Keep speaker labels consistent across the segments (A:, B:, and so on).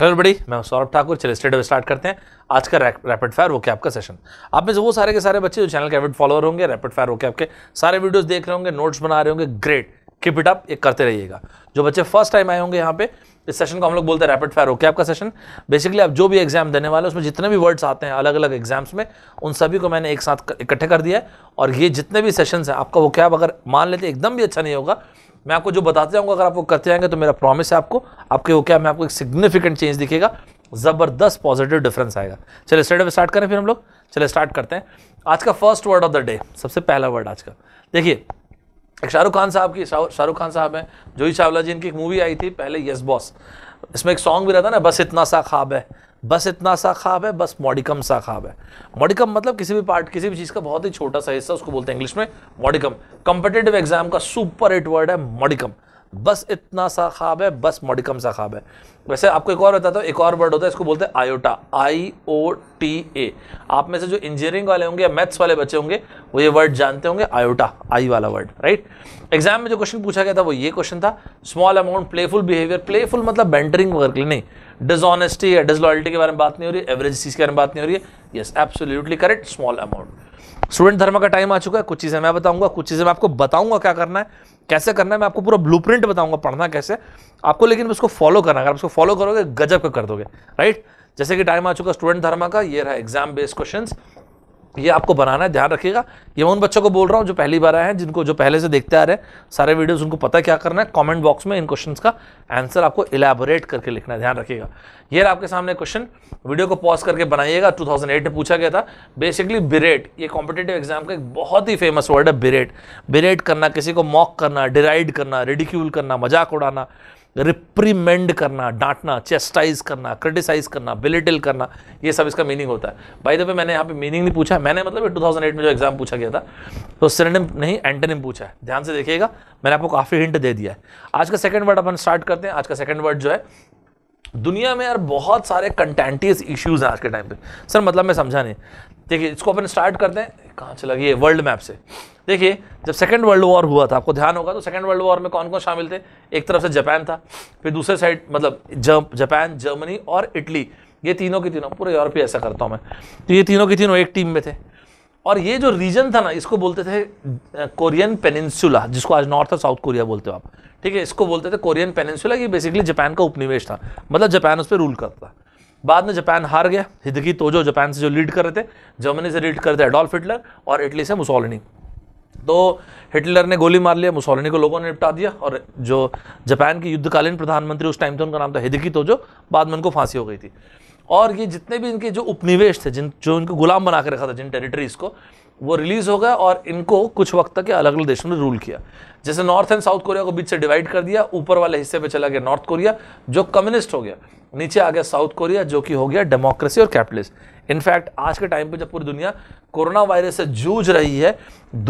A: hello बड़ी मैं सौरभ ठाकुर चलिए स्टेट स्टार्ट करते हैं आज का रैपिड फायर वो क्या आपका सेशन आप में से वो सारे के सारे बच्चे जो चैनल के एविड फॉलोअर होंगे रैपिड फायर होके आपके सारे वीडियोस देख रहे होंगे नोट्स बना रहे होंगे ग्रेट कीप इट अप ये करते रहिएगा जो बच्चे फर्स्ट टाइम आए होंगे यहाँ पे इस सेशन को हम लोग बोलते हैं रैपिड फायर होके आपका सेशन बेसिकली आप जो भी एग्जाम देने वाले हैं उसमें जितने भी वर्ड्स आते हैं अलग अलग एग्जाम्स में उन सभी को मैंने एक साथ इकट्ठे कर दिया है और ये जितने भी सेशंस हैं आपका वो क्या अगर मान लेते एकदम भी अच्छा नहीं होगा मैं आपको जो बताते जाऊंगा अगर आप वो करते जाएंगे तो मेरा प्रॉमिस है आपको आपके वो क्या मैं आपको एक सिग्निफिकेंट चेंज दिखेगा ज़बरदस्त पॉजिटिव डिफरेंस आएगा चलिए स्टडी में स्टार्ट करें फिर हम लोग चलिए स्टार्ट करते हैं आज का first word of the day सबसे पहला वर्ड आज का देखिए एक शाहरुख खान साहब की शाहरुख खान साहब हैं जोई चावला जी इनकी एक मूवी आई थी पहले यस बॉस इसमें एक सॉन्ग भी रहता ना बस इतना सा ख्वाब है बस इतना सा ख्वाब है बस मॉडिकम सा ख्वाब है मॉडिकम मतलब किसी भी पार्ट किसी भी चीज़ का बहुत ही छोटा सा हिस्सा उसको बोलते हैं इंग्लिश में मॉडिकम कॉम्पिटेटिव एग्जाम का सुपर हिट वर्ड है मॉडिकम बस इतना सा ख्वाब है बस मॉडिकम सा ख्वाब है वैसे आपको एक और बताता हूँ एक और वर्ड होता है इसको बोलते हैं iota I O T A आप में से जो इंजीनियरिंग वाले होंगे या मैथ्स वाले बच्चे होंगे वो ये वर्ड जानते होंगे आयोटा आई वाला वर्ड राइट एग्जाम में जो क्वेश्चन पूछा गया था वो ये क्वेश्चन था small amount playful behaviour playful मतलब बेंटरिंग वर्क नहीं डिसऑनेस्टी या डिसलॉयल्टी के बारे में बात नहीं हो रही है एवरेज चीज़ के बारे में बात नहीं हो रही है yes absolutely correct small amount student धर्म का टाइम आ चुका है कुछ चीज़ें मैं बताऊंगा कुछ चीज़ें मैं आपको बताऊंगा क्या करना है कैसे करना है मैं आपको पूरा ब्लूप्रिंट बताऊंगा पढ़ना कैसे आपको लेकिन उसको फॉलो करना अगर उसको फॉलो करोगे गजब का कर दोगे राइट जैसे कि टाइम आ चुका स्टूडेंट धर्मा का ये रहा एग्जाम बेस्ड क्वेश्चन ये आपको बनाना है ध्यान रखिएगा ये मैं उन बच्चों को बोल रहा हूँ जो पहली बार आए हैं जिनको जो पहले से देखते आ रहे हैं सारे वीडियोस उनको पता क्या करना है कमेंट बॉक्स में इन क्वेश्चंस का आंसर आपको इलेबोरेट करके लिखना है ध्यान रखिएगा ये आपके सामने क्वेश्चन वीडियो को पॉज करके बनाइएगा 2008 में पूछा गया था बेसिकली बिरेट ये कॉम्पिटेटिव एग्जाम का एक बहुत ही फेमस वर्ड है बिरेट बिरेट करना किसी को मॉक करना डिराइड करना रेडिक्यूल करना मजाक उड़ाना रिप्रीमेंड करना डांटना चेस्टाइज करना क्रिटिसाइज करना बिलिटिल करना ये सब इसका मीनिंग होता है बाय द वे मैंने यहाँ पे मीनिंग नहीं पूछा मैंने मतलब 2008 में जो एग्जाम पूछा गया था तो सिनेम नहीं एंटनिम पूछा है ध्यान से देखिएगा मैंने आपको काफ़ी हिंट दे दिया है आज का सेकंड वर्ड अपन स्टार्ट करते हैं आज का सेकंड वर्ड जो है दुनिया में यार बहुत सारे कंटेंटियस इश्यूज हैं आज के टाइम पे सर मतलब मैं समझा नहीं देखिए इसको अपन स्टार्ट करते हैं कहाँ चला ये वर्ल्ड मैप से देखिए जब सेकेंड वर्ल्ड वॉर हुआ था आपको ध्यान होगा तो सेकेंड वर्ल्ड वॉर में कौन कौन शामिल थे एक तरफ से जापान था फिर दूसरे साइड मतलब जापान जर्मनी और इटली ये तीनों की तीनों पूरे यूरोप ही ऐसा करता हूँ मैं तो ये तीनों की तीनों एक टीम में थे और ये जो रीजन था ना इसको बोलते थे कोरियन पेनिनसुला जिसको आज नॉर्थ और साउथ कोरिया बोलते हो आप ठीक है इसको बोलते थे कोरियन पेनिनसुला ये बेसिकली जापान का उपनिवेश था मतलब जापान उस पर रूल करता बाद में जापान हार गया हिदकी तोजो जापान से जो लीड कर रहे थे जर्मनी से लीड कर रहे थे एडोल्फ हिटलर और इटली से मुसोलिनी तो हिटलर ने गोली मार लिया मुसोलिनी को लोगों ने निपटा दिया और जो जापान के युद्धकालीन प्रधानमंत्री उस टाइम थे उनका नाम था हिदकी तोजो बाद में उनको फांसी हो गई थी और ये जितने भी इनके जो उपनिवेश थे जिन जो इनको गुलाम बना के रखा था जिन टेरिटरीज़ को वो रिलीज़ हो गया और इनको कुछ वक्त तक अलग अलग देशों ने रूल किया जैसे नॉर्थ एंड साउथ कोरिया को बीच से डिवाइड कर दिया ऊपर वाले हिस्से पे चला गया नॉर्थ कोरिया जो कम्युनिस्ट हो गया नीचे आ गया साउथ कोरिया जो कि हो गया डेमोक्रेसी और कैपिटलिस्ट इनफैक्ट आज के टाइम पे जब पूरी दुनिया कोरोना वायरस से जूझ रही है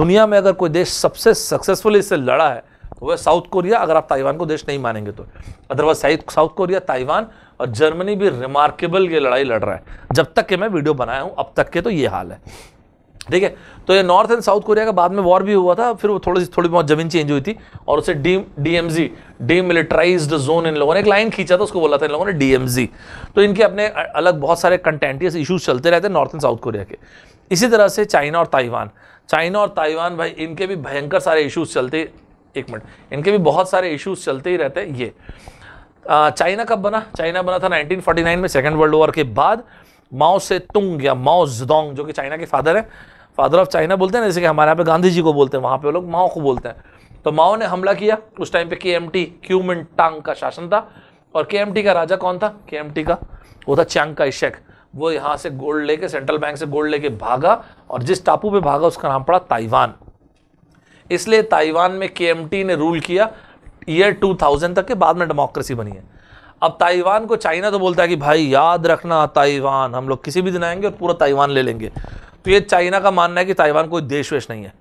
A: दुनिया में अगर कोई देश सबसे सक्सेसफुली इससे लड़ा है तो वह साउथ कोरिया अगर आप ताइवान को देश नहीं मानेंगे तो अदरवाइज साउथ कोरिया ताइवान और जर्मनी भी रिमार्केबल ये लड़ाई लड़ रहा है जब तक के मैं वीडियो बनाया हूँ अब तक के तो ये हाल है ठीक है तो ये नॉर्थ एंड साउथ कोरिया का बाद में वॉर भी हुआ था फिर वो थोड़ी थोड़ी बहुत जमीन चेंज हुई थी और उसे डी डीएमजी डीमिलिटराइज्ड जोन इन लोगों ने एक लाइन खींचा था उसको बोला था इन लोगों ने डीएमजी तो इनके अपने अलग बहुत सारे कंटेंटियस इशूज चलते रहते हैं नॉर्थ एंड साउथ कोरिया के इसी तरह से चाइना और ताइवान चाइना और ताइवान भाई इनके भी भयंकर सारे इशूज़ चलते एक मिनट इनके भी बहुत सारे इशूज़ चलते ही रहते हैं ये चाइना कब बना चाइना बना था 1949 में सेकेंड वर्ल्ड वॉर के बाद माओ से तुंग या माओ जदोंग जो कि चाइना के फादर है फादर ऑफ चाइना बोलते हैं ना जैसे कि हमारे यहाँ पे गांधी जी को बोलते हैं वहाँ पे लोग माओ को बोलते हैं तो माओ ने हमला किया उस टाइम पे के एम टी क्यूमिन टांग का शासन था और के एम टी का राजा कौन था के एम टी का वो था चैंग का इशेक वो यहाँ से गोल्ड लेके सेंट्रल बैंक से गोल्ड लेके भागा और जिस टापू पे भागा उसका नाम पड़ा ताइवान इसलिए ताइवान में के एम टी ने रूल किया ईयर थाउजेंड तक के बाद में डेमोक्रेसी बनी है अब ताइवान को चाइना तो बोलता है कि भाई याद रखना ताइवान हम लोग किसी भी दिन आएंगे और पूरा ताइवान ले लेंगे तो ये चाइना का मानना है कि ताइवान कोई देश वेश नहीं है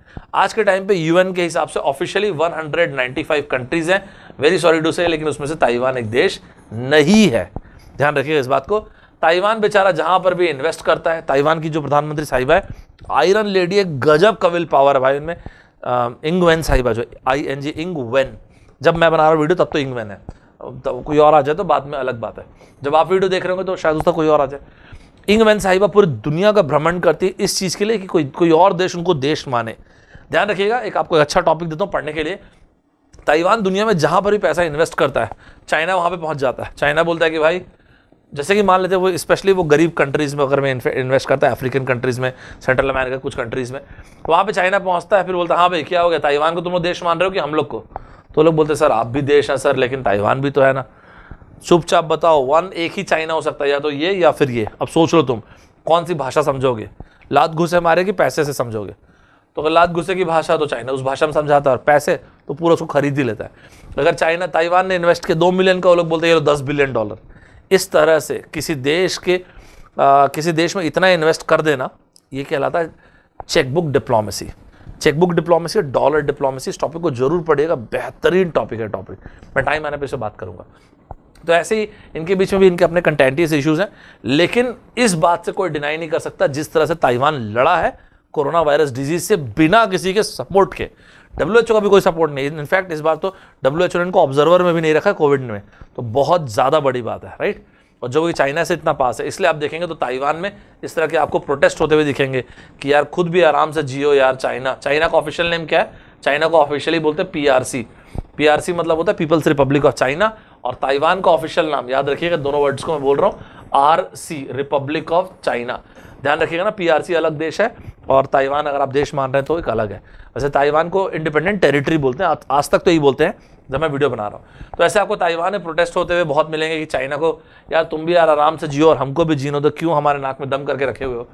A: आज के टाइम पे यूएन के हिसाब से ऑफिशियली 195 कंट्रीज़ हैं वेरी सॉरी टू से लेकिन उसमें से ताइवान एक देश नहीं है ध्यान रखिएगा इस बात को ताइवान बेचारा जहाँ पर भी इन्वेस्ट करता है ताइवान की जो प्रधानमंत्री साहिबा है आयरन लेडी एक गजब कविल पावर है भाई उनमें इंग वैन साहिबा जो आई एन जी इंग वैन जब मैं बना रहा हूँ वीडियो तब तो इंग वैन है तो कोई और आ जाए तो बाद में अलग बात है जब आप वीडियो देख रहे होंगे तो शायद उसका कोई और आ जाए मैन साहिबा पूरी दुनिया का भ्रमण करती है इस चीज़ के लिए कि कोई कोई और देश उनको देश माने ध्यान रखिएगा एक आपको एक अच्छा टॉपिक देता हूँ पढ़ने के लिए ताइवान दुनिया में जहाँ पर भी पैसा इन्वेस्ट करता है चाइना वहाँ पर पहुँच जाता है चाइना बोलता है कि भाई जैसे कि मान लेते हैं वो स्पेशली वो गरीब कंट्रीज़ में अगर मैं इन्वेस्ट करता है अफ्रीकन कंट्रीज़ में सेंट्रल अमेरिका कुछ कंट्रीज़ में वहाँ पे चाइना पहुँचता है फिर बोलता है हाँ भाई क्या हो गया ताइवान को तुम लोग देश मान रहे हो कि हम लोग को तो लोग बोलते सर आप भी देश हैं सर लेकिन ताइवान भी तो है ना चुपचाप बताओ वन एक ही चाइना हो सकता है या तो ये या फिर ये अब सोच लो तुम कौन सी भाषा समझोगे लात घुसे मारे कि पैसे से समझोगे तो अगर लात घुसे की भाषा तो चाइना उस भाषा में समझाता है और पैसे तो पूरा उसको खरीद ही लेता है अगर चाइना ताइवान ने इन्वेस्ट किया दो मिलियन का वो लोग बोलते हैं ये दस बिलियन डॉलर इस तरह से किसी देश के आ, किसी देश में इतना इन्वेस्ट कर देना ये कहलाता है चेकबुक डिप्लोमेसी चेकबुक डिप्लोमेसी और डॉलर डिप्लोमेसी इस टॉपिक को जरूर पढ़ेगा बेहतरीन टॉपिक है टॉपिक मैं टाइम आने पर इससे बात करूंगा तो ऐसे ही इनके बीच में भी इनके अपने कंटेंटियस इश्यूज हैं लेकिन इस बात से कोई डिनाई नहीं कर सकता जिस तरह से ताइवान लड़ा है कोरोना वायरस डिजीज से बिना किसी के सपोर्ट के डब्ल्यू का भी कोई सपोर्ट नहीं इनफैक्ट इस बार तो डब्ल्यू ने इनको ऑब्जर्वर में भी नहीं रखा है कोविड में तो बहुत ज़्यादा बड़ी बात है राइट और जो कि चाइना से इतना पास है इसलिए आप देखेंगे तो ताइवान में इस तरह के आपको प्रोटेस्ट होते हुए दिखेंगे कि यार खुद भी आराम से जियो यार चाइना चाइना का ऑफिशियल नेम क्या है चाइना को ऑफिशियली बोलते हैं पीआरसी पीआरसी मतलब होता है पीपल्स रिपब्लिक ऑफ चाइना और ताइवान का ऑफिशियल नाम याद रखिएगा दोनों वर्ड्स को मैं बोल रहा हूँ R C republic of China ध्यान रखिएगा ना पी अलग देश है और ताइवान अगर आप देश मान रहे हैं तो एक अलग है वैसे ताइवान को इंडिपेंडेंट टेरिटरी बोलते हैं आज तक तो यही बोलते हैं जब मैं वीडियो बना रहा हूँ तो ऐसे आपको ताइवान में प्रोटेस्ट होते हुए बहुत मिलेंगे कि चाइना को यार तुम भी यार आराम से जियो और हमको भी जीनो तो क्यों हमारे नाक में दम करके रखे हुए हो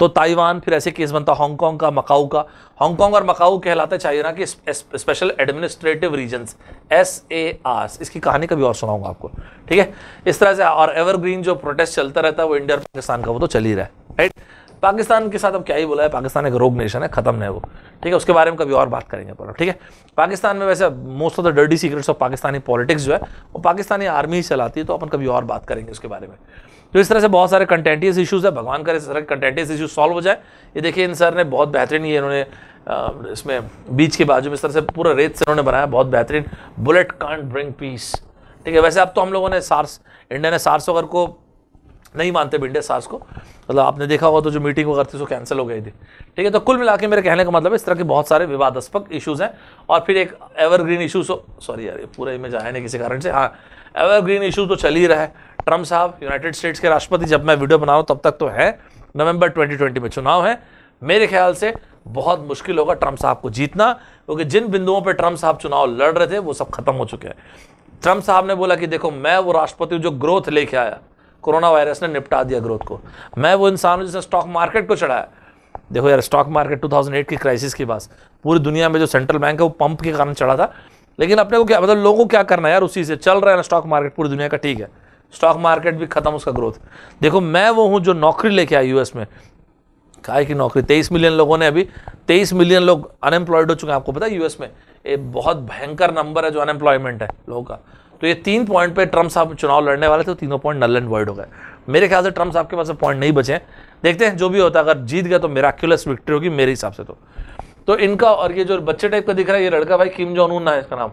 A: तो ताइवान फिर ऐसे केस बनता हांगकांग का मकाऊ का हांगकांग और मकाऊ कहलाता है चाइना के special administrative region S A R इसकी कहानी कभी और सुनाऊंगा आपको ठीक है इस तरह से और एवरग्रीन जो प्रोटेस्ट चलता रहता है वो इंडिया और पाकिस्तान का वो तो चल ही रहा है राइट पाकिस्तान के साथ अब क्या ही बोला है पाकिस्तान एक रोग नेशन है खत्म है वो ठीक है उसके बारे में कभी और बात करेंगे पर ठीक है पाकिस्तान में वैसे most of the dirty secrets of Pakistani politics जो है वो पाकिस्तानी आर्मी ही चलाती है तो अपन कभी और बात करेंगे उसके बारे में तो इस तरह से बहुत सारे कंटेंटियस इशूज़ है भगवान करे इस तरह कंटेंटियस इशूज सॉल्व हो जाए ये देखिए इन सर ने बहुत बेहतरीन ये इन्होंने इसमें बीच के बाजू में इस तरह से पूरा रेत से इन्होंने बनाया बहुत बेहतरीन बुलेट कांट ब्रिंग पीस ठीक है वैसे अब तो हम लोगों ने सार्स इंडिया ने सार्स वगैरह को नहीं मानते बिंडे सास को मतलब आपने देखा होगा तो जो मीटिंग वगैरह थी उसको कैंसिल हो गई थी ठीक है तो कुल मिला के मेरे कहने का मतलब इस तरह के बहुत सारे विवादास्पद इशूज़ हैं और फिर एक एवरग्रीन इशूज सॉरी यार ये पूरा इमेज आया नहीं किसी कारण से हाँ एवरग्रीन इशू तो चल ही रहा है ट्रंप साहब यूनाइटेड स्टेट्स के राष्ट्रपति जब मैं वीडियो बना रहा हूँ तब तक तो है नवंबर 2020 में चुनाव है मेरे ख्याल से बहुत मुश्किल होगा ट्रंप साहब को जीतना क्योंकि जिन बिंदुओं पर ट्रंप साहब चुनाव लड़ रहे थे वो सब खत्म हो चुके हैं ट्रम्प साहब ने बोला कि देखो मैं वो राष्ट्रपति जो ग्रोथ लेके आया कोरोना वायरस ने निपटा दिया ग्रोथ को मैं वो इंसान हूँ जिसने स्टॉक मार्केट को चढ़ाया देखो यार स्टॉक मार्केट 2008 की क्राइसिस के बाद पूरी दुनिया में जो सेंट्रल बैंक है वो पंप के कारण चढ़ा था लेकिन अपने को क्या मतलब लोगों को क्या करना है यार उसी से चल रहा है ना स्टॉक मार्केट पूरी दुनिया का ठीक है स्टॉक मार्केट भी खत्म उसका ग्रोथ देखो मैं वो हूँ जो नौकरी लेके आया यूएस में काय की नौकरी तेईस मिलियन लोगों ने अभी तेईस मिलियन लोग अनएम्प्लॉयड हो चुके हैं आपको पता है यूएस में ये बहुत भयंकर नंबर है जो अनएम्प्लॉयमेंट है लोगों का तो ये तीन पॉइंट पे ट्रम्प साहब चुनाव लड़ने वाले थे तो तीनों पॉइंट नल एंड वर्ड हो गए मेरे ख्याल से ट्रम्प साहब के पास पॉइंट नहीं बचे देखते हैं जो भी होता अगर जीत गया तो मेराक्यूलस विक्ट्री होगी मेरे हिसाब से तो तो इनका और ये जो बच्चे टाइप का दिख रहा है ये लड़का भाई किम जोन ना है इसका नाम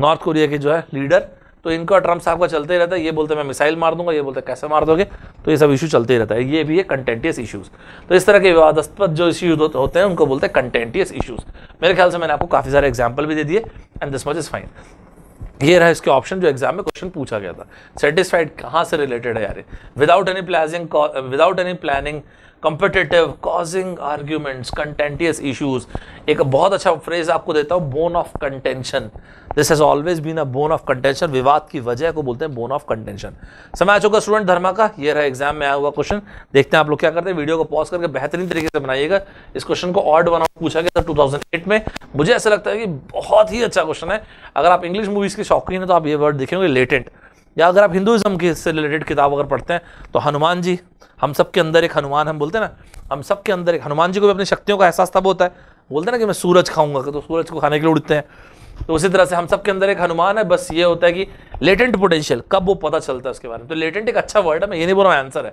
A: नॉर्थ कोरिया के जो है लीडर तो इनका ट्रम्प साहब का चलते ही रहता है ये बोलते मैं मिसाइल मार दूंगा ये बोलते कैसे मार दोगे तो ये सब इशू चलते ही रहता है ये भी है कंटेंटियस इशूज़ तो इस तरह के विवादास्पद जो इशू होते हैं उनको बोलते हैं कंटेंटियस इशूज़ मेरे ख्याल से मैंने आपको काफ़ी सारे एग्जाम्पल भी दे दिए and this much is fine ये रहा इसके ऑप्शन जो एग्जाम में क्वेश्चन पूछा गया था सेटिस्फाइड कहाँ से रिलेटेड है यार without any planning without any planning competitive causing arguments contentious issues एक बहुत अच्छा फ्रेज आपको देता हूँ bone of contention this has always been a bone of contention विवाद की वजह को बोलते हैं बोन ऑफ कंटेंशन समय आ चुका स्टूडेंट धर्मा का ये रहा एग्जाम में आया हुआ क्वेश्चन देखते हैं आप लोग क्या करते हैं वीडियो को पॉज करके बेहतरीन तरीके से बनाइएगा इस क्वेश्चन को ऑर्ड बनाओ पूछा गया था एट में मुझे ऐसा लगता है कि बहुत ही अच्छा क्वेश्चन है अगर आप इंग्लिश मूवीज़ के शौकीन है तो आप ये वर्ड देखेंगे लेटेंट या अगर आप हिंदुज़म के से रिलेटेड किताब अगर पढ़ते हैं तो हनुमान जी हम सब के अंदर एक हनुमान हम बोलते हैं ना हम सब के अंदर एक हनुमान जी को भी अपनी शक्तियों का एहसास तब होता है बोलते हैं ना कि मैं सूरज खाऊंगा तो सूरज को खाने के लिए उड़ते हैं तो उसी तरह से हम सब के अंदर एक हनुमान है बस ये होता है कि लेटेंट पोटेंशियल कब वो पता चलता है उसके बारे में तो लेटेंट एक अच्छा वर्ड है मैं ये नहीं बोल रहा हूँ आंसर है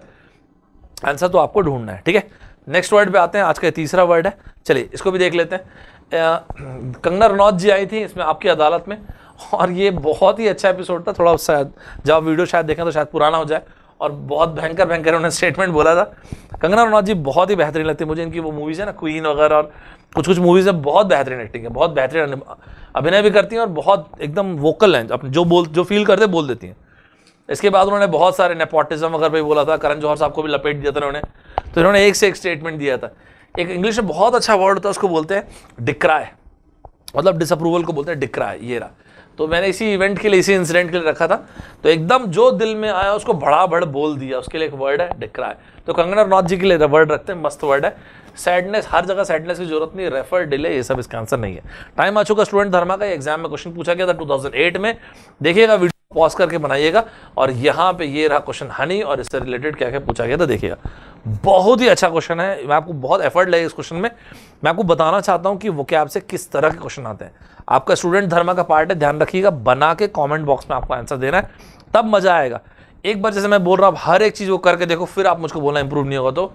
A: आंसर तो आपको ढूंढना है ठीक है नेक्स्ट वर्ड पे आते हैं आज का तीसरा वर्ड है चलिए इसको भी देख लेते हैं कंगना रनौत जी आई थी इसमें आपकी अदालत में और ये बहुत ही अच्छा एपिसोड था थोड़ा शायद जब आप वीडियो शायद देखें तो शायद पुराना हो जाए और बहुत भयंकर भयंकर उन्होंने स्टेटमेंट बोला था कंगना रनौत जी बहुत ही बेहतरीन लगती है मुझे इनकी वो मूवीज़ है ना क्वीन वगैरह और कुछ कुछ मूवीज़ में बहुत बेहतरीन एक्टिंग है बहुत बेहतरीन अभिनय भी करती हैं और बहुत एकदम वोकल हैं अपने जो बोल जो फील करते बोल देती हैं इसके बाद उन्होंने बहुत सारे नेपोटिज्म वगैरह भी बोला था करण जौहर साहब को भी लपेट दिया था उन्होंने तो इन्होंने एक से एक स्टेटमेंट दिया था एक इंग्लिश में बहुत अच्छा वर्ड होता है उसको बोलते हैं डिक्राए मतलब डिसअप्रूवल को बोलते हैं डिक्राए ये रहा तो मैंने इसी इवेंट के लिए इसी इंसिडेंट के लिए रखा था तो एकदम जो दिल में आया उसको बड़ा भड़ बोल दिया उसके लिए एक वर्ड है डिक्रा है तो कंगना रनौत जी के लिए वर्ड रखते हैं मस्त वर्ड है सैडनेस हर जगह सैडनेस की जरूरत नहीं रेफर डिले ये सब इसका आंसर नहीं है टाइम आ चुका स्टूडेंट धर्मा का एग्जाम में क्वेश्चन पूछा गया था टू में देखिएगा पॉज करके बनाइएगा और यहाँ पे ये रहा क्वेश्चन हनी और इससे रिलेटेड क्या क्या पूछा गया था देखिएगा बहुत ही अच्छा क्वेश्चन है मैं आपको बहुत एफर्ट लगेगा इस क्वेश्चन में मैं आपको बताना चाहता हूँ कि वो क्या आपसे किस तरह के क्वेश्चन आते हैं आपका स्टूडेंट धर्मा का पार्ट है ध्यान रखिएगा बना के कॉमेंट बॉक्स में आपको आंसर देना है तब मज़ा आएगा एक बार जैसे मैं बोल रहा हूँ हर एक चीज़ को करके देखो फिर आप मुझको बोलना इंप्रूव नहीं होगा तो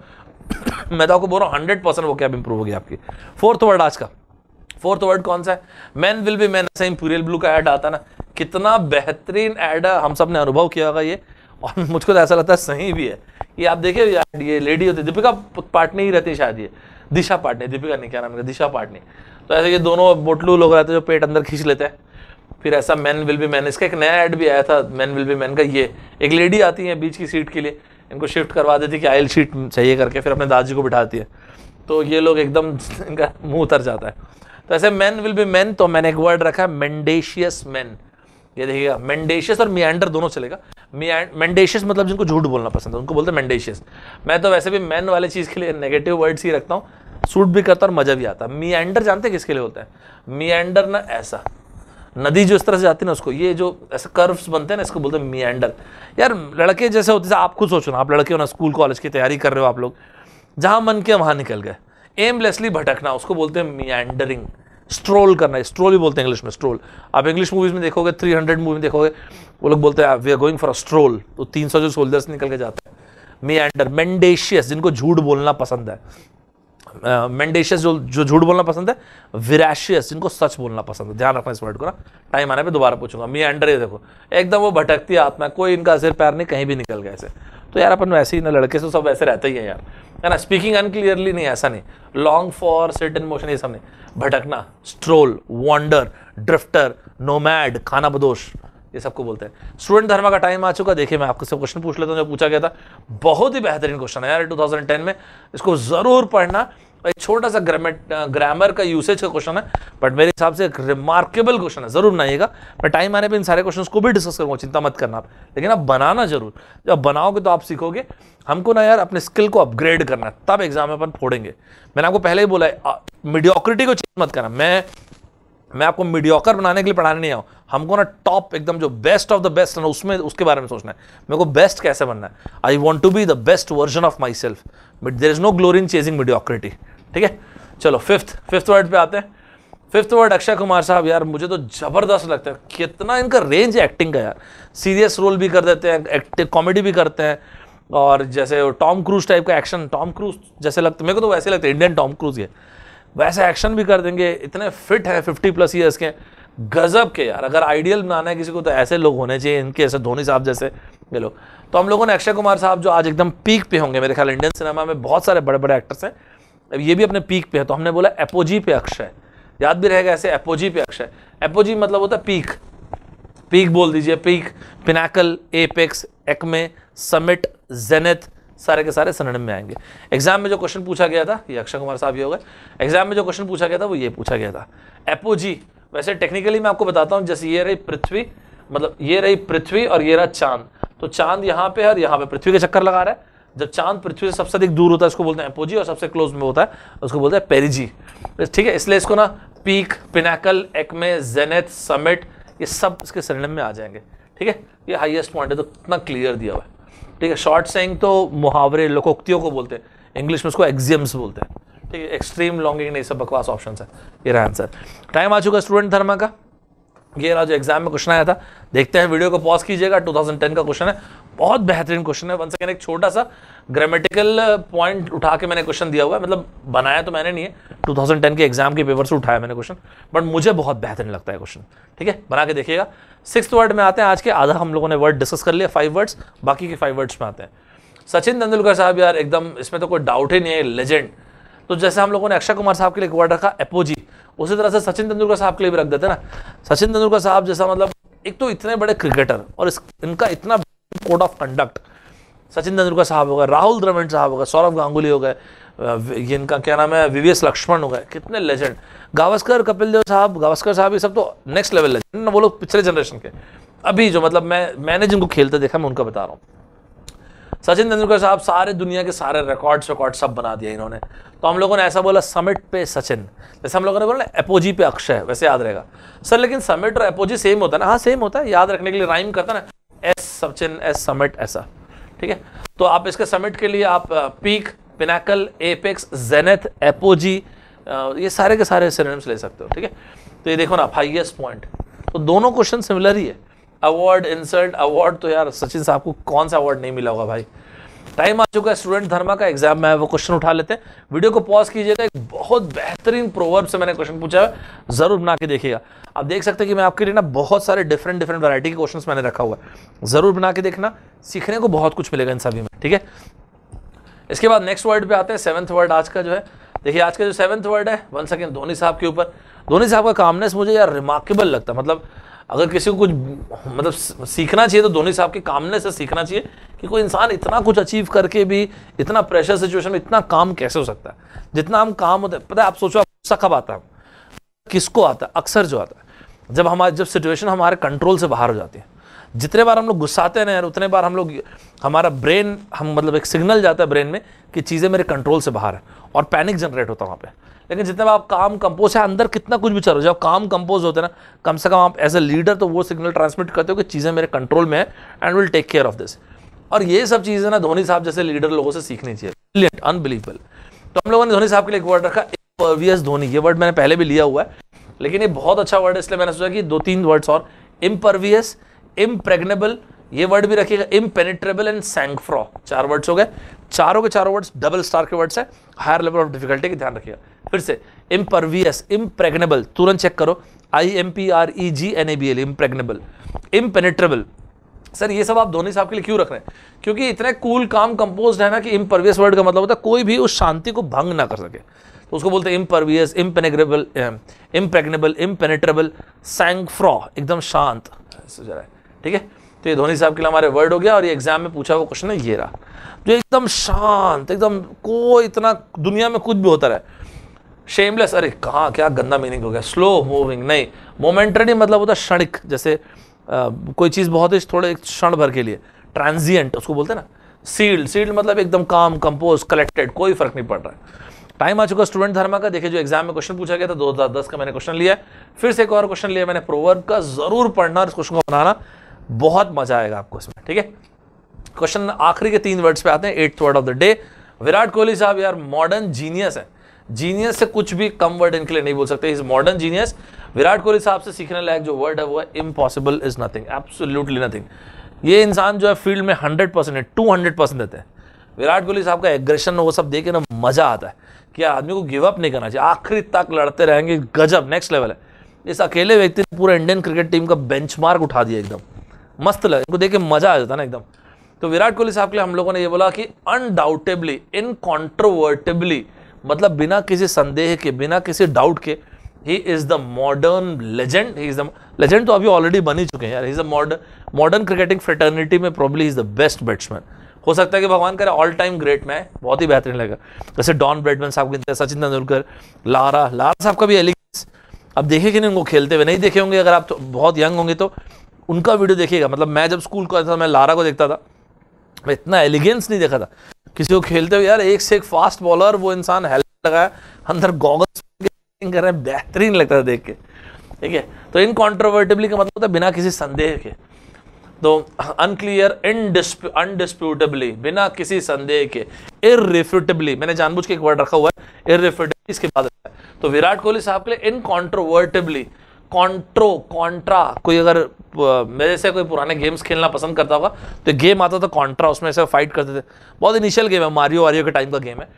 A: मैं तो आपको बोल रहा हूँ हंड्रेड परसेंट वो क्या इंप्रूव होगी आपकी फोर्थ वर्ड आज का फोर्थ वर्ड कौन सा है man will be man same puerile blue का ऐड आता ना कितना बेहतरीन ऐड है हम सब ने अनुभव किया होगा ये और मुझको तो ऐसा लगता है सही भी है ये आप देखिए ये लेडी होती है दीपिका पाटनी ही रहती है शायद ये दिशा पाटनी दीपिका नहीं क्या नाम है दिशा पाटनी तो ऐसे ये दोनों बोटलू लोग रहते हैं जो पेट अंदर खींच लेते हैं फिर ऐसा मैन विल बी मैन इसका एक नया ऐड भी आया था मैन विल बी मैन का ये एक लेडी आती है बीच की सीट के लिए इनको शिफ्ट करवा देती है कि आयल सीट चाहिए करके फिर अपने दादाजी को बिठाती है तो ये लोग एकदम इनका मुंह उतर जाता है तो ऐसे मैन विल बी मैन तो मैंने एक वर्ड रखा है मैंडेशियस मैन ये देखिएगा मैंडेशियस और मियांडर दोनों चलेगा मैंडेशियस मतलब जिनको झूठ बोलना पसंद है उनको बोलते हैं मैंडेशियस मैं तो वैसे भी मैन वाले चीज़ के लिए नेगेटिव वर्ड्स ही रखता हूँ सूट भी करता और मज़ा भी आता है मियांडर जानते हैं किसके लिए होता है मियांडर ना ऐसा नदी जो इस तरह से जाती है ना उसको ये जो ऐसे कर्व्स बनते हैं ना इसको बोलते हैं मियांडर यार लड़के जैसे होते हैं आप खुद सोचो ना आप लड़के हो ना स्कूल कॉलेज की तैयारी कर रहे हो आप लोग जहाँ मन किया वहाँ निकल गए एमलेसली भटकना उसको बोलते हैं मियांडरिंग स्ट्रोल करना है स्ट्रोल भी बोलते हैं इंग्लिश में स्ट्रोल आप इंग्लिश मूवीज़ में देखोगे थ्री हंड्रेड मूवी में देखोगे वो लोग बोलते हैं we are going for a stroll तो तीन सौ जो सोल्जर्स निकल के जाते हैं मे एंडर मेंडेशियस जिनको झूठ बोलना पसंद है मेंडेशियस जो जो झूठ बोलना पसंद है विराशियस जिनको सच बोलना पसंद है ध्यान रखना इस वर्ड को ना टाइम आने पे दोबारा पूछूंगा मी एंडर ये देखो एकदम वो भटकती आत्मा कोई इनका सिर पैर नहीं कहीं भी निकल गया ऐसे तो यार अपन वैसे ही ना लड़के से तो सब वैसे रहते ही है यार है ना स्पीकिंग अनक्लियरली नहीं ऐसा नहीं long for set and motion ये सब नहीं भटकना स्ट्रोल वॉन्डर ड्रिफ्टर नोमैड खाना बदोश ये सबको बोलते हैं स्टूडेंट धर्मा का टाइम आ चुका देखिए मैं आपको सब क्वेश्चन पूछ लेता हूँ जो पूछा गया था बहुत ही बेहतरीन क्वेश्चन है यार 2010 में इसको ज़रूर पढ़ना भाई छोटा सा ग्रामेट ग्रामर का यूसेज का क्वेश्चन है बट मेरे हिसाब से एक रिमार्केबल क्वेश्चन है जरूर बनाइएगा मैं टाइम आने पर इन सारे क्वेश्चन को भी डिस्कस करूँगा चिंता मत करना आप लेकिन आप बनाना जरूर जब बनाओगे तो आप सीखोगे हमको ना यार अपने स्किल को अपग्रेड करना है तब एग्जाम में अपन फोड़ेंगे मैंने आपको पहले ही बोला है मीडियोक्रिटी को चिंता मत करना मैं मैं आपको मीडियोकर बनाने के लिए पढ़ाने नहीं आऊँ हमको ना टॉप एकदम जो बेस्ट ऑफ द बेस्ट है ना उसमें उसके बारे में सोचना है मेरे को बेस्ट कैसे बनना है I want to be the best version of myself but there is no glory in chasing mediocrity ठीक है चलो फिफ्थ फिफ्थ वर्ड पे आते हैं फिफ्थ वर्ड अक्षय कुमार साहब यार मुझे तो ज़बरदस्त लगता है कितना इनका रेंज है एक्टिंग का यार सीरियस रोल भी कर देते हैं एक्टिंग कॉमेडी भी करते हैं और जैसे टॉम क्रूज टाइप का एक्शन टॉम क्रूज जैसे लगते मेरे को तो वैसे लगता है इंडियन टॉम क्रूज है वैसे एक्शन भी कर देंगे इतने फिट हैं फिफ्टी प्लस ईयर्स के गज़ब के यार अगर आइडियल बनाना है किसी को तो ऐसे लोग होने चाहिए इनके ऐसे धोनी साहब जैसे ये लोग तो हम लोगों ने अक्षय कुमार साहब जो आज एकदम पीक पे होंगे मेरे ख्याल इंडियन सिनेमा में बहुत सारे बड़े बड़े एक्टर्स हैं अब ये भी अपने पीक पे है तो हमने बोला एपोजी पे अक्ष है याद भी रहेगा ऐसे एपोजी पे अक्ष है एपोजी मतलब होता है पीक पीक बोल दीजिए peak pinnacle apex acme summit zenith सारे के सारे सनड में आएंगे एग्जाम में जो क्वेश्चन पूछा गया था ये अक्षय कुमार साहब ये हो गए एग्जाम में जो क्वेश्चन पूछा गया था वो ये पूछा गया था एपोजी वैसे टेक्निकली मैं आपको बताता हूँ जैसे ये रही पृथ्वी मतलब ये रही पृथ्वी और ये रहा चांद तो चांद यहाँ पे है और यहाँ पे पृथ्वी के चक्कर लगा रहा है जब चांद पृथ्वी से सबसे अधिक दूर होता है इसको बोलते हैं एपोजी और सबसे क्लोज में होता है उसको बोलते हैं पेरिजी ठीक है इसलिए इसको ना peak pinnacle acme zenith summit ये सब इसके सरनेम में आ जाएंगे ठीक है ये हाइएस्ट पॉइंट है तो इतना क्लियर दिया हुआ है ठीक है शॉर्ट सेंग तो मुहावरे लोकोक्तियों को बोलते हैं इंग्लिश में उसको एग्जियम्स बोलते हैं ठीक है एक्सट्रीम लॉन्गिंग नहीं सब बकवास ऑप्शन है ये रहा आंसर टाइम आ चुका स्टूडेंट धर्मा का ये रहा जो एग्जाम में क्वेश्चन आया था देखते हैं वीडियो को पॉज कीजिएगा 2010 का क्वेश्चन है बहुत बेहतरीन क्वेश्चन है वन सेकेंड एक छोटा सा ग्रामेटिकल पॉइंट उठा के मैंने क्वेश्चन दिया हुआ है मतलब बनाया तो मैंने नहीं है 2010 के एग्जाम के पेपर से उठाया मैंने क्वेश्चन बट मुझे बहुत बेहतरीन लगता है क्वेश्चन ठीक है बना के देखिएगा सिक्स वर्ड में आते हैं आज के आधा हम लोगों ने वर्ड डिस्कस कर लिया फाइव वर्ड्स बाकी के फाइव वर्ड्स में आते हैं सचिन तेंदुलकर साहब यार एकदम इसमें तो कोई डाउट ही नहीं है लेजेंड तो जैसे हम लोगों ने अक्षय कुमार साहब के लिए एक वर्ड रखा एपोजी उसी तरह से सचिन तेंदुलकर साहब के लिए भी रख देते ना सचिन तेंदुलकर साहब जैसा मतलब एक तो इतने बड़े क्रिकेटर और इनका इतना code of conduct Sachin Tendulkar साहब हो गए राहुल द्रविड़ साहब हो गए सौरभ गांगुली हो गए जिनका क्या नाम है वीवीएस लक्ष्मण हो गए कितने लेजेंड गावस्कर कपिल देव साहब गावस्कर साहब ये सब तो नेक्स्ट लेवल लेजेंड ना वो लोग पिछले जनरेशन के अभी जो मतलब मैं मैंने जिनको खेलते देखा मैं उनका बता रहा हूँ सचिन तेंदुलकर साहब सारे दुनिया के सारे रिकॉर्ड्स रिकॉर्ड सब बना दिए इन्होंने तो हम लोगों ने ऐसा बोला समिट पे सचिन जैसे हम लोगों ने बोला ना एपोजी पे अक्षय वैसे याद रहेगा सर लेकिन समिट और एपोजी सेम होता है ना हाँ सेम होता है याद रखने के लिए राइम करता है ना एस सचिन एस समिट ऐसा ठीक है तो आप इसके समिट के लिए आप peak pinnacle apex zenith apogee ये सारे के सारे सिनेम्स ले सकते हो ठीक है तो ये देखो ना हाइएस्ट पॉइंट तो दोनों क्वेश्चन सिमिलर ही है अवार्ड इंसर्ट अवार्ड तो यार सचिन साहब को कौन सा अवार्ड नहीं मिला होगा भाई टाइम आ चुका है स्टूडेंट धर्मा का एग्जाम में वो क्वेश्चन उठा लेते हैं वीडियो को पॉज कीजिएगा एक बहुत बेहतरीन प्रोवर्ब से मैंने क्वेश्चन पूछा है जरूर बना के देखिएगा आप देख सकते हैं कि मैं आपके लिए ना बहुत सारे डिफरेंट डिफरेंट वैरायटी के क्वेश्चन मैंने रखा हुआ है जरूर बना के देखना सीखने को बहुत कुछ मिलेगा इन सभी में ठीक है इसके बाद नेक्स्ट वर्ड पे आते हैं सेवंथ वर्ड आज का जो है देखिए आज का जो सेवन्थ वर्ड है वन सेकेंड धोनी साहब के ऊपर धोनी साहब का कामनेस मुझे यार रिमार्केबल लगता है मतलब अगर किसी को कुछ मतलब सीखना चाहिए तो धोनी साहब के कामने से सीखना चाहिए कि कोई इंसान इतना कुछ अचीव करके भी इतना प्रेशर सिचुएशन में इतना काम कैसे हो सकता है जितना हम काम होता है पता है आप सोचो गुस्सा कब आता है किसको आता है अक्सर जो आता है जब हमारे जब सिचुएशन हमारे कंट्रोल से बाहर हो जाती है जितने बार हम लोग गुस्साते हैं यार उतने बार हम लोग हमारा ब्रेन हम मतलब एक सिग्नल जाता है ब्रेन में कि चीज़ें मेरे कंट्रोल से बाहर है और पैनिक जनरेट होता है वहाँ पर लेकिन जितने आप काम कंपोज है अंदर कितना कुछ भी चलो जब काम कंपोज होते हैं ना कम से कम आप एज ए लीडर तो वो सिग्नल ट्रांसमिट करते हो कि चीज़ें मेरे कंट्रोल में है and will take care of this और ये सब चीज़ें ना धोनी साहब जैसे लीडर लोगों से सीखनी चाहिए अनबिलीवेबल तो हम लोगों ने धोनी साहब के लिए एक वर्ड रखा इम्परवियस धोनी ये वर्ड मैंने पहले भी लिया हुआ है लेकिन ये बहुत अच्छा वर्ड है इसलिए मैंने सोचा कि दो तीन वर्ड्स और इम्परवियस इम्प्रेगनेबल ये वर्ड भी रखिएगा इम्पेनिट्रेबल एंड सैंगफ्रॉ चार वर्ड्स हो गए चारों के चारों वर्ड्स डबल स्टार के वर्ड्स है हायर लेवल ऑफ डिफिकल्टी का ध्यान रखिएगा फिर से इम्परवियस इम्प्रेगनेबल तुरंत चेक करो I M P R E G N A B L impregnable impenetrable sir ये सब आप धोनी साहब के लिए क्यों रख रहे हैं क्योंकि इतने कूल काम कंपोज है ना कि इम्परवियस वर्ड का मतलब होता है कोई भी उस शांति को भंग ना कर सके तो उसको बोलते हैं impervious impenetrable impregnable impenetrable sangfroid एकदम शांत ठीक है तो ये धोनी साहब के लिए हमारे वर्ड हो गया और ये एग्ज़ाम में पूछा वो क्वेश्चन है ये रहा जो तो एकदम शांत एकदम कोई इतना दुनिया में कुछ भी होता रहा शेमलेस अरे कहाँ क्या गंदा मीनिंग हो गया स्लो मूविंग नहीं मोमेंटरी मतलब होता है क्षणिक जैसे आ, कोई चीज़ बहुत ही थोड़े क्षण भर के लिए ट्रांजियंट उसको बोलते हैं ना सील्ड सील्ड मतलब एकदम काम कंपोज कलेक्टेड कोई फर्क नहीं पड़ रहा है टाइम आ चुका स्टूडेंट धर्मा का देखिए जो एग्जाम में क्वेश्चन पूछा गया था दो हज़ार दस का मैंने क्वेश्चन लिया फिर से एक और क्वेश्चन लिया मैंने प्रोवर्ब का ज़रूर पढ़ना और इस क्वेश्चन को बनाना बहुत मजा आएगा आपको इसमें ठीक है क्वेश्चन आखिरी के तीन वर्ड्स पे आते हैं eighth word of the day Virat Kohli साहब यार मॉडर्न जीनियस है जीनियस से कुछ भी कम वर्ड इनके लिए नहीं बोल सकते is modern genius Virat Kohli साहब से सीखने लायक जो वर्ड है वो है impossible is nothing absolutely nothing ये इंसान जो है फील्ड में हंड्रेड परसेंट है टू हंड्रेड परसेंट देते हैं विराट कोहली साहब का एग्रेशन वो सब देखे ना मजा आता है कि आदमी को गिव अप नहीं करना चाहिए आखिरी तक लड़ते रहेंगे गजब नेक्स्ट लेवल है इस अकेले व्यक्ति ने पूरा इंडियन क्रिकेट टीम का बेंचमार्क उठा दिया एकदम मस्त लगे उनको देख के मजा आ जाता ना एकदम तो विराट कोहली साहब के लिए हम लोगों ने ये बोला कि अनडाउटेबली इनकॉन्ट्रोवर्टेबली मतलब बिना किसी संदेह के बिना किसी डाउट के ही इज़ द मॉडर्न लेजेंड ही इज़ द लेजेंड तो अभी ऑलरेडी बन ही चुके हैं यार is a modern modern cricketing fraternity में probably is the best batsman हो सकता है कि भगवान करे ऑल टाइम ग्रेट में बहुत ही बेहतरीन लगेगा जैसे डॉन ब्रेडमैन साहब गिनते हैं सचिन तेंदुलकर लारा लारा साहब का भी एलिगेंस अब देखे कि नहीं उनको खेलते हुए नहीं देखे होंगे अगर आप तो बहुत यंग होंगे तो उनका वीडियो देखिएगा मतलब मैं जब स्कूल का था मैं लारा को देखता था मैं इतना एलिगेंस नहीं देखा था किसी को खेलते हुए यार एक से एक फास्ट बॉलर वो इंसान हेल्प लगाया अंदर गॉगल्स कर रहे हैं बेहतरीन लगता था देख के ठीक है तो इनकॉन्ट्रोवर्टेबली का मतलब होता है बिना किसी संदेह के तो अनक्लियर इनडिस्प अनडिस्प्यूटेबली बिना किसी संदेह के रिफ्यूटेबली मैंने जानबूझ के एक वर्ड रखा हुआ है इरेफ्यूटेबली इसके बाद तो विराट कोहली साहब के लिए इनकॉन्ट्रोवर्टेबली कॉन्ट्रो कॉन्ट्रा कोई अगर मेरे से कोई पुराने गेम्स खेलना पसंद करता होगा तो गेम आता था तो कॉन्ट्रा उसमें से फाइट करते थे बहुत इनिशियल गेम है मारियो वारियो के टाइम का गेम है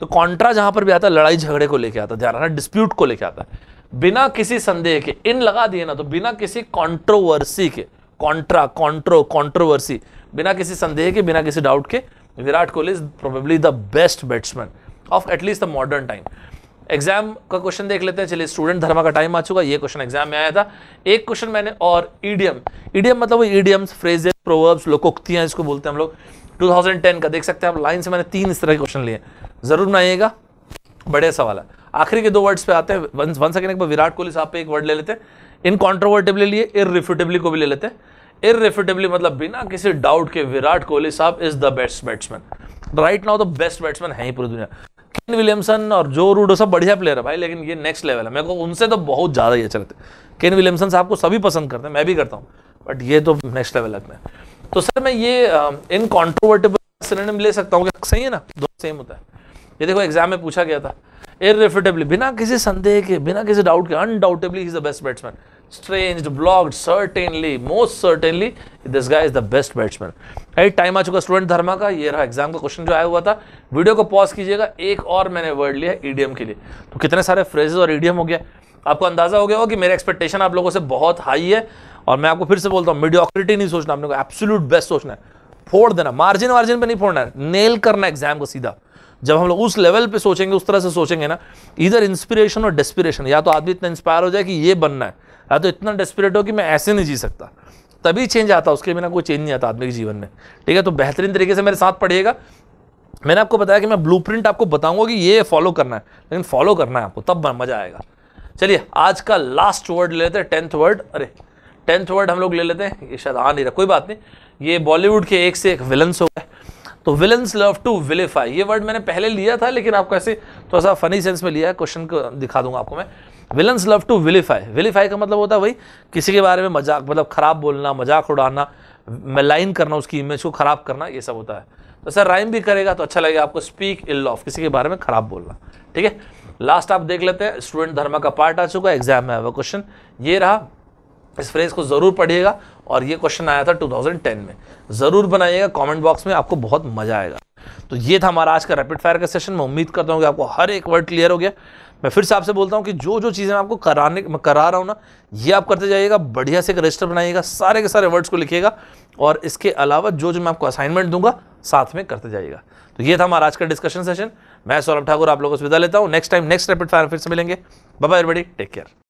A: तो कॉन्ट्रा जहाँ पर भी आता है लड़ाई झगड़े को लेके आता है ध्यान रखना डिस्प्यूट को लेके आता है बिना किसी संदेह के इन लगा दिए ना तो बिना किसी कॉन्ट्रोवर्सी के कॉन्ट्रा कॉन्ट्रो कॉन्ट्रोवर्सी बिना किसी संदेह के बिना किसी डाउट के Virat Kohli is probably the best batsman of at least the modern time exam का क्वेश्चन देख लेते हैं चलिए स्टूडेंट धर्मा का टाइम आ चुका ये क्वेश्चन एग्जाम में आया था एक क्वेश्चन मैंने और ईडीएम ईडीएम मतलब वो ईडीएम्स फ्रेजेस प्रोवर्ब्स लोकोक्तियां इसको बोलते हैं हम लोग 2010 का देख सकते हैं आप लाइन से मैंने तीन इस तरह के क्वेश्चन लिए जरूर बनाइएगा बड़े सवाल है आखिरी के दो वर्ड्स पे आते हैं वन सेकेंड एक बार विराट कोहली साहब पे एक वर्ड ले लेते हैं इन कॉन्ट्रोवर्टेबली लिए इररिफ्यूटेबली को भी ले लेते हैं रिफ्यूटेबली मतलब बिना किसी डाउट के विराट कोहली साहब is the best batsman right now the best batsman है ही पूरी दुनिया केन विलियमसन और जो रूडो सब बढ़िया प्लेयर है भाई लेकिन ये नेक्स्ट लेवल है मेरे को उनसे तो बहुत ज़्यादा ये चलते केन विलियमसन साहब को सभी पसंद करते हैं मैं भी करता हूँ बट ये तो नेक्स्ट लेवल लगता है तो सर मैं ये इन कॉन्ट्रोवर्टेबल सिनेम ले सकता हूँ सही है ना दो सेम होता है ये देखो एग्जाम में पूछा गया था इरेफ्यूटेबली बिना किसी संदेह के बिना किसी डाउट के undoubtedly is the best batsman strange blocked certainly most certainly this guy is the best batsman right time आ चुका स्टूडेंट धर्मा का ये रहा एग्जाम का क्वेश्चन जो आया हुआ था वीडियो को पॉज कीजिएगा एक और मैंने वर्ड लिया ईडीएम के लिए तो कितने सारे फ्रेजेज और ईडीएम हो गया आपको अंदाजा हो गया होगा कि मेरा एक्सपेक्टेशन आप लोगों से बहुत हाई है और मैं आपको फिर से बोलता हूँ मीडियोक्रिटी नहीं सोचना आपने को एब्सोल्यूट बेस्ट सोचना है फोड़ देना मार्जिन वार्जिन पर नहीं फोड़ना है नेल करना एग्जाम को सीधा जब हम लोग उस लेवल पे सोचेंगे उस तरह से सोचेंगे ना इधर इंस्पिरेशन और डेस्पिरेशन या तो आदमी इतना इंस्पायर हो जाए कि ये बनना है या तो इतना डेस्परेट हो कि मैं ऐसे नहीं जी सकता तभी चेंज आता उसके बिना कोई चेंज नहीं आता आदमी के जीवन में ठीक है तो बेहतरीन तरीके से मेरे साथ पढ़िएगा मैंने आपको बताया कि मैं ब्लू आपको बताऊंगा कि ये फॉलो करना है लेकिन फॉलो करना है आपको तब मज़ा आएगा चलिए आज का लास्ट वर्ड ले लेते हैं टेंथ वर्ड अरे टेंथ वर्ड हम लोग ले लेते हैं ये शायद आ नहीं रहा कोई बात नहीं ये बॉलीवुड के एक से एक विलन्स हो गए तो विलन्स लव टू विलिफाई ये वर्ड मैंने पहले लिया था लेकिन आपको ऐसे थोड़ा सा फनी सेंस में लिया है क्वेश्चन को दिखा दूंगा आपको मैं villains love to vilify vilify का मतलब होता है वही किसी के बारे में मजाक मतलब ख़राब बोलना मजाक उड़ाना लाइन करना उसकी इमेज को ख़राब करना ये सब होता है तो सर राइम भी करेगा तो अच्छा लगेगा आपको स्पीक इल ऑफ किसी के बारे में ख़राब बोलना ठीक है लास्ट आप देख लेते हैं स्टूडेंट धर्मा का पार्ट आ चुका है एग्जाम में आया क्वेश्चन ये रहा इस फ्रेज को ज़रूर पढ़िएगा और ये क्वेश्चन आया था 2010 में ज़रूर बनाइएगा कमेंट बॉक्स में आपको बहुत मज़ा आएगा तो ये था हमारा आज का रैपिड फायर का सेशन मैं उम्मीद करता हूँ कि आपको हर एक वर्ड क्लियर हो गया मैं फिर से आपसे बोलता हूँ कि जो जो चीज़ें मैं आपको कराने मैं करा रहा हूँ ना ये आप करते जाइएगा बढ़िया से एक रजिस्टर बनाइएगा सारे के सारे वर्ड्स को लिखिएगा और इसके अलावा जो जो मैं आपको असाइनमेंट दूंगा साथ में करते जाइएगा तो ये था हमारा आज का डिस्कशन सेशन मैं सौरभ ठाकुर आप लोगों से विदा लेता हूँ next time next rapid fire फिर से मिलेंगे बाय एवरीबडी टेक केयर